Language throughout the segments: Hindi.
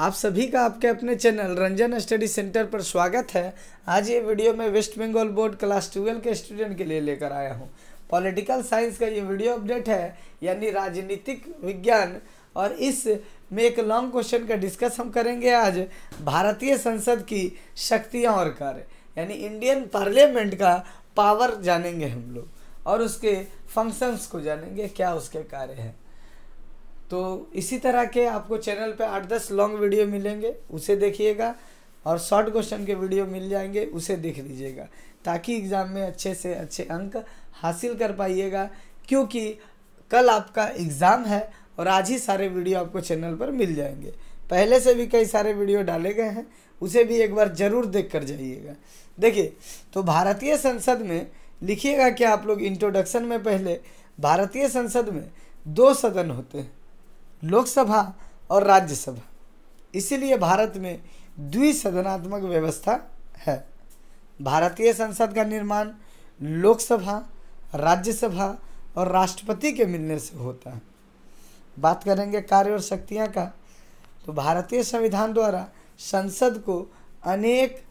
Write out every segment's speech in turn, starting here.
आप सभी का आपके अपने चैनल रंजन स्टडी सेंटर पर स्वागत है आज ये वीडियो मैं West Bengal board class twelve के स्टूडेंट के लिए लेकर आया हूँ पॉलिटिकल साइंस का ये वीडियो अपडेट है यानी राजनीतिक विज्ञान और इस में एक लॉन्ग क्वेश्चन का डिस्कस हम करेंगे आज भारतीय संसद की शक्तियाँ और कार्य यानी इंडियन पार्लियामेंट का पावर जानेंगे हम लोग और उसके फंक्शंस को जानेंगे क्या उसके कार्य हैं तो इसी तरह के आपको चैनल पे आठ दस लॉन्ग वीडियो मिलेंगे उसे देखिएगा और शॉर्ट क्वेश्चन के वीडियो मिल जाएंगे उसे देख लीजिएगा ताकि एग्ज़ाम में अच्छे से अच्छे अंक हासिल कर पाइएगा क्योंकि कल आपका एग्ज़ाम है और आज ही सारे वीडियो आपको चैनल पर मिल जाएंगे पहले से भी कई सारे वीडियो डाले गए हैं उसे भी एक बार ज़रूर देख कर जाइएगा देखिए तो भारतीय संसद में लिखिएगा कि आप लोग इंट्रोडक्शन में पहले भारतीय संसद में दो सदन होते हैं लोकसभा और राज्यसभा इसीलिए भारत में द्विसदनात्मक व्यवस्था है भारतीय संसद का निर्माण लोकसभा राज्यसभा और राष्ट्रपति के मिलने से होता है बात करेंगे कार्य और शक्तियाँ का तो भारतीय संविधान द्वारा संसद को अनेक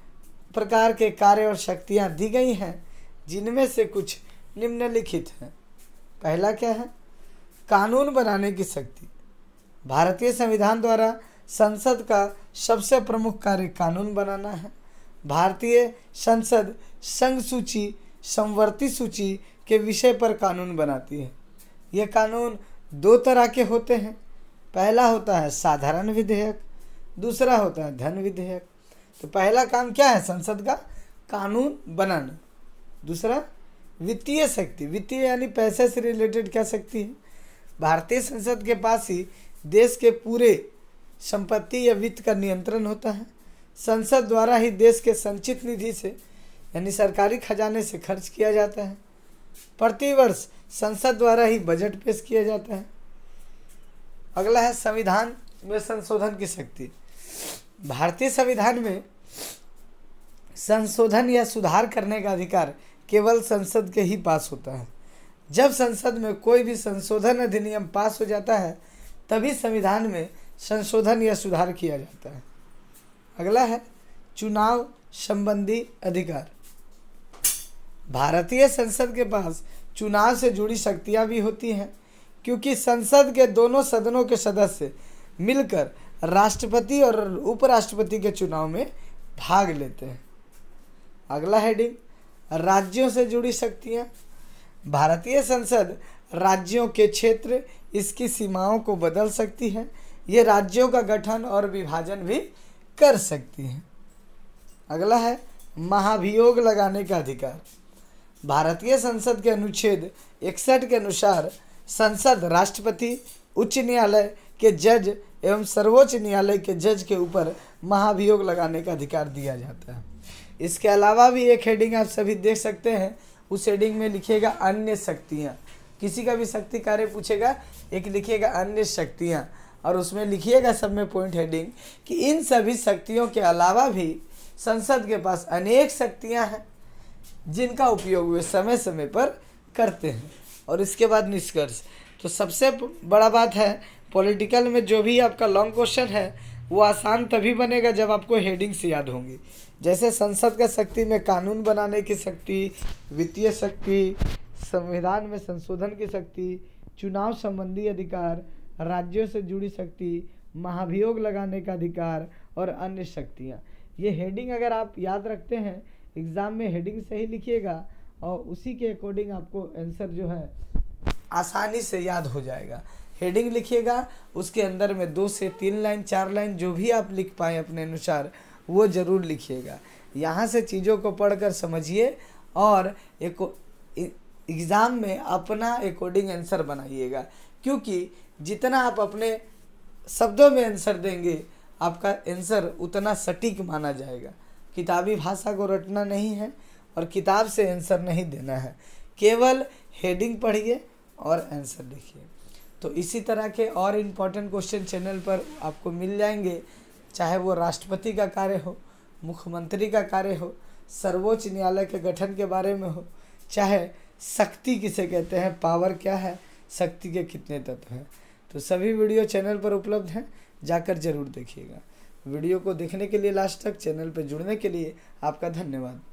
प्रकार के कार्य और शक्तियाँ दी गई हैं जिनमें से कुछ निम्नलिखित हैं पहला क्या है कानून बनाने की शक्ति भारतीय संविधान द्वारा संसद का सबसे प्रमुख कार्य कानून बनाना है भारतीय संसद संघ सूची संवर्ती सूची के विषय पर कानून बनाती है ये कानून दो तरह के होते हैं पहला होता है साधारण विधेयक दूसरा होता है धन विधेयक तो पहला काम क्या है संसद का कानून बनाना दूसरा वित्तीय शक्ति वित्तीय यानी पैसे से रिलेटेड क्या शक्ति है भारतीय संसद के पास ही देश के पूरे संपत्ति या वित्त का नियंत्रण होता है संसद द्वारा ही देश के संचित निधि से यानी सरकारी खजाने से खर्च किया जाता है प्रतिवर्ष संसद द्वारा ही बजट पेश किया जाता है अगला है संविधान में संशोधन की शक्ति भारतीय संविधान में संशोधन या सुधार करने का अधिकार केवल संसद के ही पास होता है जब संसद में कोई भी संशोधन अधिनियम पास हो जाता है तभी संविधान में संशोधन या सुधार किया जाता है अगला है चुनाव संबंधी अधिकार भारतीय संसद के पास चुनाव से जुड़ी शक्तियां भी होती हैं क्योंकि संसद के दोनों सदनों के सदस्य मिलकर राष्ट्रपति और उपराष्ट्रपति के चुनाव में भाग लेते हैं अगला हेडिंग राज्यों से जुड़ी शक्तियां भारतीय संसद राज्यों के क्षेत्र इसकी सीमाओं को बदल सकती है ये राज्यों का गठन और विभाजन भी कर सकती है अगला है महाभियोग लगाने का अधिकार भारतीय संसद के अनुच्छेद इकसठ के अनुसार संसद राष्ट्रपति उच्च न्यायालय के जज एवं सर्वोच्च न्यायालय के जज के ऊपर महाभियोग लगाने का अधिकार दिया जाता है इसके अलावा भी एक हेडिंग आप सभी देख सकते हैं उस हेडिंग में लिखिएगा अन्य शक्तियाँ किसी का भी शक्ति कार्य पूछेगा एक लिखिएगा अन्य शक्तियाँ और उसमें लिखिएगा सब में पॉइंट हेडिंग कि इन सभी शक्तियों के अलावा भी संसद के पास अनेक शक्तियाँ हैं जिनका उपयोग वे समय समय पर करते हैं और इसके बाद निष्कर्ष तो सबसे बड़ा बात है पॉलिटिकल में जो भी आपका लॉन्ग क्वेश्चन है वो आसान तभी बनेगा जब आपको हेडिंग्स याद होंगी जैसे संसद का शक्ति में कानून बनाने की शक्ति वित्तीय शक्ति संविधान में संशोधन की शक्ति चुनाव संबंधी अधिकार राज्यों से जुड़ी शक्ति महाभियोग लगाने का अधिकार और अन्य शक्तियाँ ये हेडिंग अगर आप याद रखते हैं एग्ज़ाम में हेडिंग से ही लिखिएगा और उसी के अकॉर्डिंग आपको आंसर जो है आसानी से याद हो जाएगा हेडिंग लिखिएगा उसके अंदर में दो से तीन लाइन चार लाइन जो भी आप लिख पाए अपने अनुसार वो ज़रूर लिखिएगा यहाँ से चीज़ों को पढ़कर समझिए और एक एग्ज़ाम में अपना अकॉर्डिंग आंसर बनाइएगा क्योंकि जितना आप अपने शब्दों में आंसर देंगे आपका आंसर उतना सटीक माना जाएगा किताबी भाषा को रटना नहीं है और किताब से आंसर नहीं देना है केवल हेडिंग पढ़िए और आंसर देखिए तो इसी तरह के और इम्पॉर्टेंट क्वेश्चन चैनल पर आपको मिल जाएंगे चाहे वो राष्ट्रपति का कार्य हो मुख्यमंत्री का कार्य हो सर्वोच्च न्यायालय के गठन के बारे में हो चाहे शक्ति किसे कहते हैं पावर क्या है शक्ति के कितने तत्व हैं तो सभी वीडियो चैनल पर उपलब्ध हैं जाकर जरूर देखिएगा वीडियो को देखने के लिए लास्ट तक चैनल पर जुड़ने के लिए आपका धन्यवाद